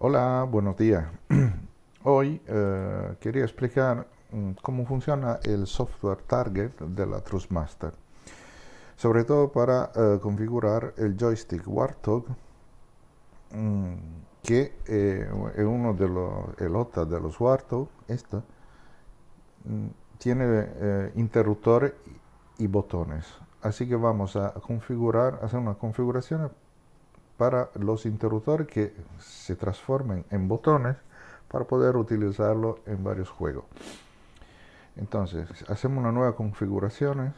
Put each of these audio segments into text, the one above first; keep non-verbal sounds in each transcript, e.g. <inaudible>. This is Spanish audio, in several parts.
Hola, buenos días. <clears throat> Hoy eh, quería explicar mm, cómo funciona el software target de la Trustmaster, sobre todo para eh, configurar el joystick Warthog, mm, que eh, es uno de los, el de los Warthog, esto mm, tiene interruptores y botones. Así que vamos a configurar, hacer una configuración para los interruptores que se transformen en botones para poder utilizarlo en varios juegos. Entonces, hacemos una nueva configuración.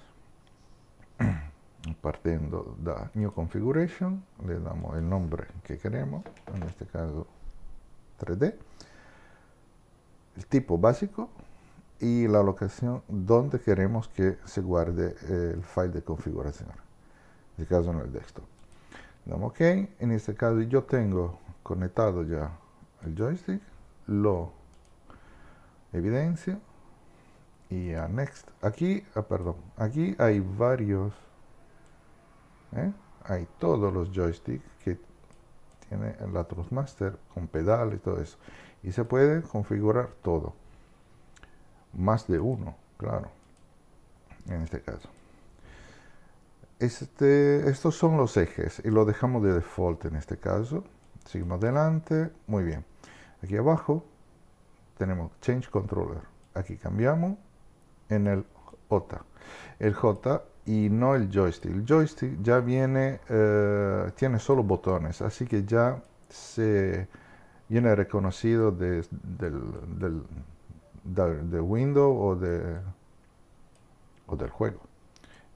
<clears throat> Partiendo de New Configuration, le damos el nombre que queremos, en este caso 3D, el tipo básico y la locación donde queremos que se guarde el file de configuración, en este caso en el desktop damos ok en este caso yo tengo conectado ya el joystick lo evidencio y a next aquí ah, perdón aquí hay varios ¿eh? hay todos los joysticks que tiene el la master con pedal y todo eso y se puede configurar todo más de uno claro en este caso este, estos son los ejes y lo dejamos de default en este caso. Seguimos adelante. Muy bien. Aquí abajo tenemos Change Controller. Aquí cambiamos en el J. El J y no el joystick. El joystick ya viene, eh, tiene solo botones, así que ya se viene reconocido de, del, Windows o, o del juego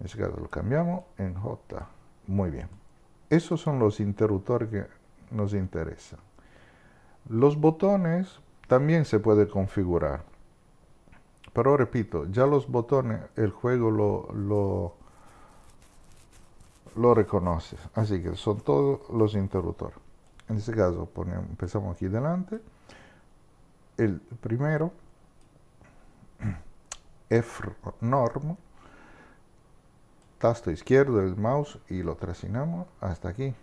este caso lo cambiamos en J. Muy bien. Esos son los interruptores que nos interesan. Los botones también se puede configurar. Pero repito, ya los botones el juego lo, lo, reconoce. Así que son todos los interruptores. En este caso ponemos, empezamos aquí delante. El primero, <clears throat> f norm tasto izquierdo del mouse y lo tracinamos hasta aquí.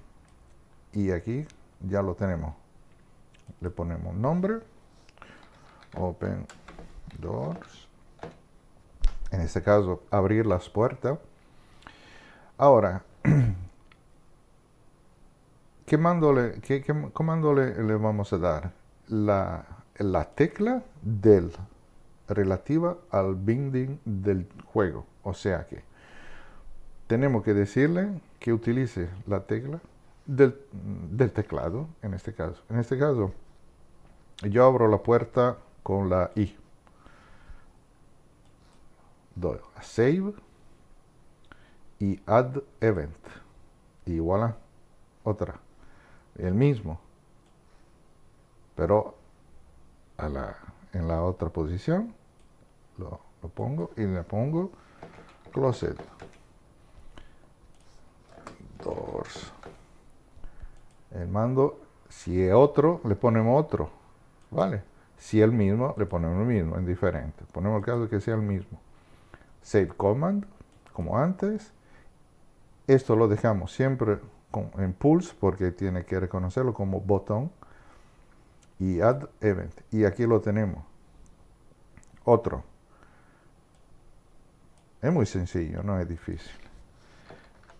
Y aquí ya lo tenemos. Le ponemos nombre. Open doors. En este caso, abrir las puertas. Ahora, <clears throat> ¿qué, mando qué, comando le, le, vamos a dar? La, la tecla del relativa al binding del juego. O sea que tenemos que decirle que utilice la tecla del, teclado, en este caso. En este caso, yo abro la puerta con la I. Doy a Save y Add Event. Y voilà, otra. El mismo, pero en la otra posición lo, lo pongo y le pongo Closet. mando, si es otro, le ponemos otro, ¿vale? Si es el mismo, le ponemos el mismo, en diferente. Ponemos el caso que sea el mismo. Save command, como antes. Esto lo dejamos siempre en pulse porque tiene que reconocerlo como botón. Y add event. Y aquí lo tenemos. Otro. Es muy sencillo, no es difícil.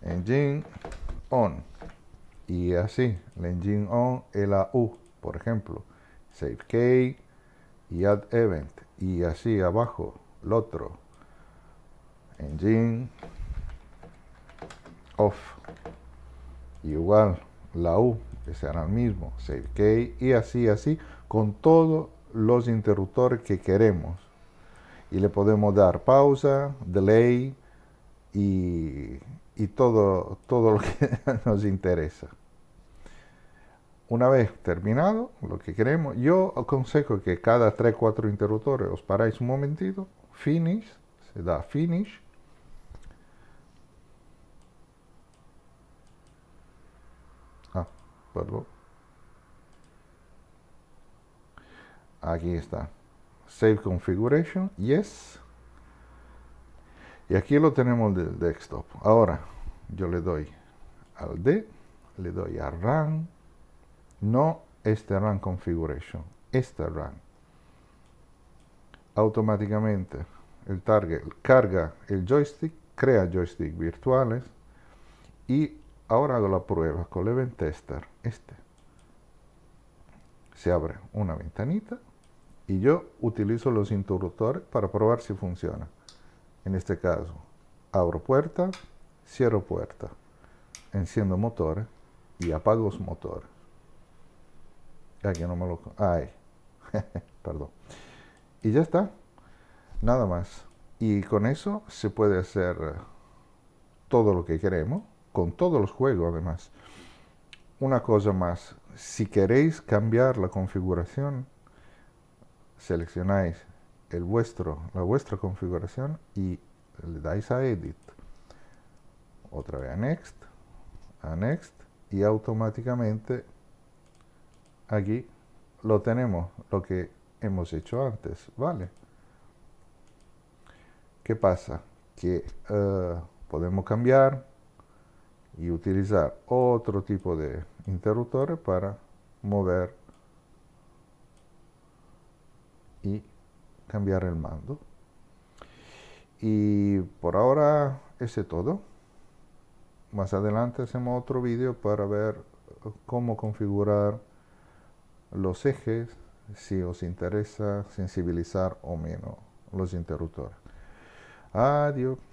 Engine on y así, engine On, la U, por ejemplo, Save Key y Add Event, y así abajo, el otro, Engine, Off, igual, la U, que será el mismo, Save Key, y así, así, con todos los interruptores que queremos. Y le podemos dar pausa, delay y y todo, todo lo que <laughs> nos interesa. Una vez terminado lo que queremos, yo aconsejo que cada 3-4 interruptores os paráis un momentito, finish, se da finish, ah, aquí está, save configuration, yes, y aquí lo tenemos del desktop. Ahora yo le doy al D, le doy a Run, no este Run Configuration, este Run. Automáticamente el target carga el joystick, crea joystick virtuales y ahora hago la prueba con el event tester, este. Se abre una ventanita y yo utilizo los interruptores para probar si funciona. En este caso, abro puerta, cierro puerta, enciendo motor y apago motor. Aquí no me lo... Ay, <laughs> perdón. Y ya está, nada más. Y con eso se puede hacer eh, todo lo que queremos, con todos los juegos además. Una cosa más, si queréis cambiar la configuración, seleccionáis vuestro, la vuestra configuración y le dais a Edit. Otra vez a Next, a Next y automáticamente aquí lo tenemos, lo que hemos hecho antes, ¿vale? ¿Qué pasa? Que eh, podemos cambiar y utilizar otro tipo de interruptores para mover y cambiar el mando. Y por ahora ese es todo. Más adelante hacemos otro vídeo para ver cómo configurar los ejes, si os interesa sensibilizar o menos los interruptores. Adiós.